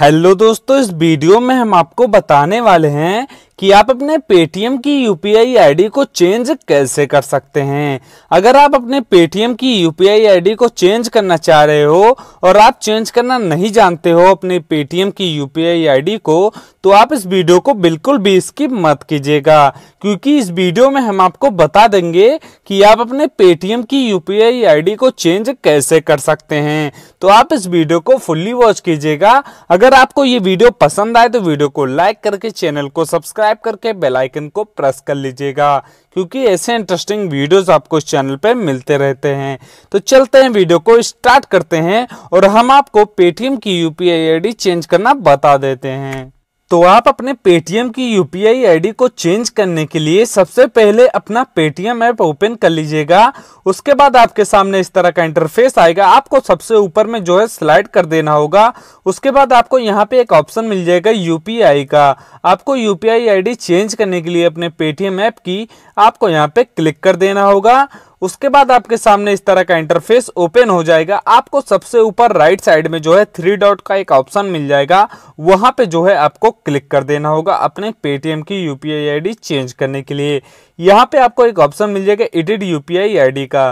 hello दोस्तों इस video में हम आपको बताने वाले हैं कि आप अपने पेटीएम की यूपीआई आईडी को चेंज कैसे कर सकते हैं अगर आप अपने पेटीएम की यूपीआई आईडी को चेंज करना चाह रहे हो और आप चेंज करना नहीं जानते हो अपने पेटीएम की यूपीआई आईडी को तो आप इस वीडियो को बिल्कुल भी स्किप मत कीजिएगा क्योंकि इस वीडियो में हम आपको बता देंगे कि आप अपने पेटीएम की यूपीआई आईडी को चेंज कैसे कर सकते हैं तो आप इस वीडियो को फुल्ली वॉच कीजिएगा अगर आपको ये वीडियो पसंद आए तो वीडियो को लाइक करके चैनल को सब्सक्राइब करके बेलाइकन को प्रेस कर लीजिएगा क्योंकि ऐसे इंटरेस्टिंग वीडियोस आपको इस चैनल पर मिलते रहते हैं तो चलते हैं वीडियो को स्टार्ट करते हैं और हम आपको पेटीएम की यूपीआई आईडी चेंज करना बता देते हैं तो आप अपने पेटीएम की यू पी को चेंज करने के लिए सबसे पहले अपना पेटीएम ऐप ओपन कर लीजिएगा उसके बाद आपके सामने इस तरह का इंटरफेस आएगा आपको सबसे ऊपर में जो है स्लाइड कर देना होगा उसके बाद आपको यहाँ पे एक ऑप्शन मिल जाएगा यू का आपको यू पी चेंज करने के लिए अपने पेटीएम ऐप की आपको यहाँ पे क्लिक कर देना होगा उसके बाद आपके सामने इस तरह का इंटरफेस ओपन हो जाएगा आपको सबसे ऊपर राइट साइड में जो है थ्री डॉट का एक ऑप्शन मिल जाएगा वहां पे जो है आपको क्लिक कर देना होगा अपने पेटीएम की यूपीआई आईडी चेंज करने के लिए यहाँ पे आपको एक ऑप्शन मिल जाएगा एडिट यूपीआई आईडी का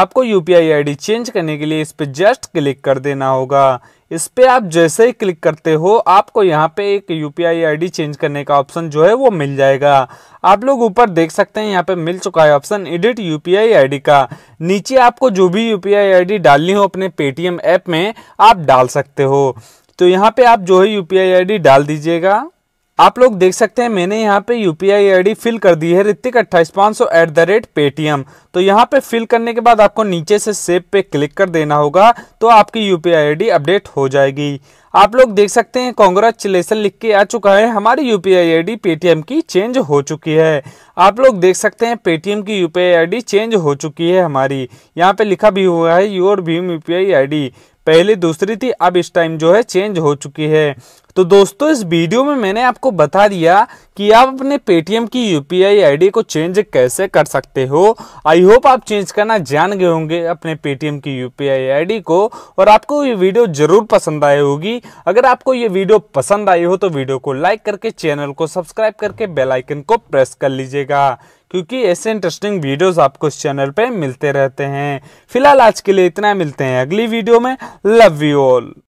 आपको यूपीआई आईडी चेंज करने के लिए इस पर जस्ट क्लिक कर देना होगा इस पर आप जैसे ही क्लिक करते हो आपको यहाँ पे एक यूपीआई आईडी चेंज करने का ऑप्शन जो है वो मिल जाएगा आप लोग ऊपर देख सकते हैं यहाँ पे मिल चुका है ऑप्शन एडिट यूपीआई आईडी का नीचे आपको जो भी यूपीआई आईडी डालनी हो अपने पेटीएम ऐप में आप डाल सकते हो तो यहाँ पे आप जो है यूपीआई आईडी डाल दीजिएगा आप लोग देख सकते हैं मैंने यहाँ पे यू पी आई फिल कर दी है ऋतिक अट्ठाईस पाँच सौ एट द रेट पेटीएम तो यहाँ पे फिल करने के बाद आपको नीचे से सेव पे क्लिक कर देना होगा तो आपकी यू पी आई अपडेट हो जाएगी आप लोग देख सकते हैं कॉन्ग्रेचुलेसन लिख के आ चुका है हमारी U P I I Paytm की चेंज हो चुकी है आप लोग देख सकते हैं पेटीएम की यू पी आई चेंज हो चुकी है हमारी यहाँ पे लिखा भी हुआ है योर भीम यू पी आई पहले दूसरी थी अब इस टाइम जो है चेंज हो चुकी है तो दोस्तों इस वीडियो में मैंने आपको बता दिया कि आप अपने पेटीएम की यू पी को चेंज कैसे कर सकते हो आई होप आप चेंज करना जान गए होंगे अपने पेटीएम की यू पी को और आपको ये वीडियो जरूर पसंद आई होगी अगर आपको ये वीडियो पसंद आई हो तो वीडियो को लाइक करके चैनल को सब्सक्राइब करके बेलाइकन को प्रेस कर लीजिएगा क्योंकि ऐसे इंटरेस्टिंग वीडियोस आपको इस चैनल पे मिलते रहते हैं फिलहाल आज के लिए इतना मिलते हैं अगली वीडियो में लव यू ऑल